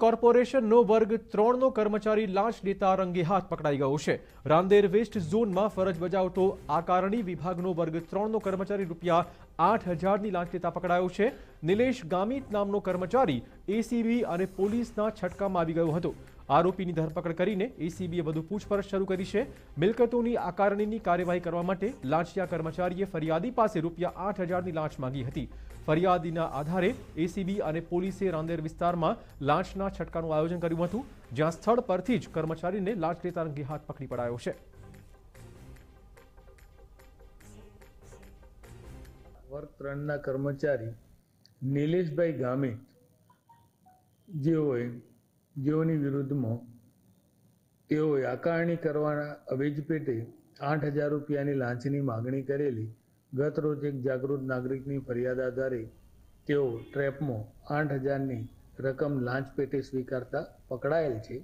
કોર્પોરેશનનો વર્ગ ત્રણનો કર્મચારી લાંચ લેતા રંગે હાથ પકડાઈ ગયો છે રાંદેર વેસ્ટ ઝોનમાં ફરજ બજાવતો આકારણી વિભાગનો વર્ગ ત્રણનો કર્મચારી રૂપિયા આઠ હજારની લાંચ લેતા પકડાયો છે નિલેશ ગામિત નામનો કર્મચારી એસીબી અને પોલીસના છટકામાં આવી ગયો હતો આરોપીની ધરપકડ કરીને એસીબીએ વધુ પૂછપરછ શરૂ કરી છે મિલકતોની આકારણીની કાર્યવાહી કરવા માટે લાંચિયા કર્મચારીએ ફરિયાદી પાસે રૂપિયા આઠ હજારની લાંચ માંગી હતી ફરિયાદીના આધારે એસીબી અને પોલીસે રાંદેર વિસ્તારમાં લાંચના છટકાનું આયોજન કર્યું હતું જ્યાં સ્થળ પરથી જ કર્મચારીને લાંચ લેતા અંગે હાથ પકડી પડાયો છે વર્ગ ત્રણના કર્મચારી નિલેશભાઈ ગામિત હોય જેઓની વિરુદ્ધમાં તેઓએ આકારણી કરવાના અવેજ પેટે આઠ હજાર રૂપિયાની લાંચની માગણી કરેલી ગત રોજ એક જાગૃત નાગરિકની ફરિયાદ આધારે તેઓ ટ્રેપમાં આઠ હજારની રકમ લાંચ પેટે સ્વીકારતા પકડાયેલ છે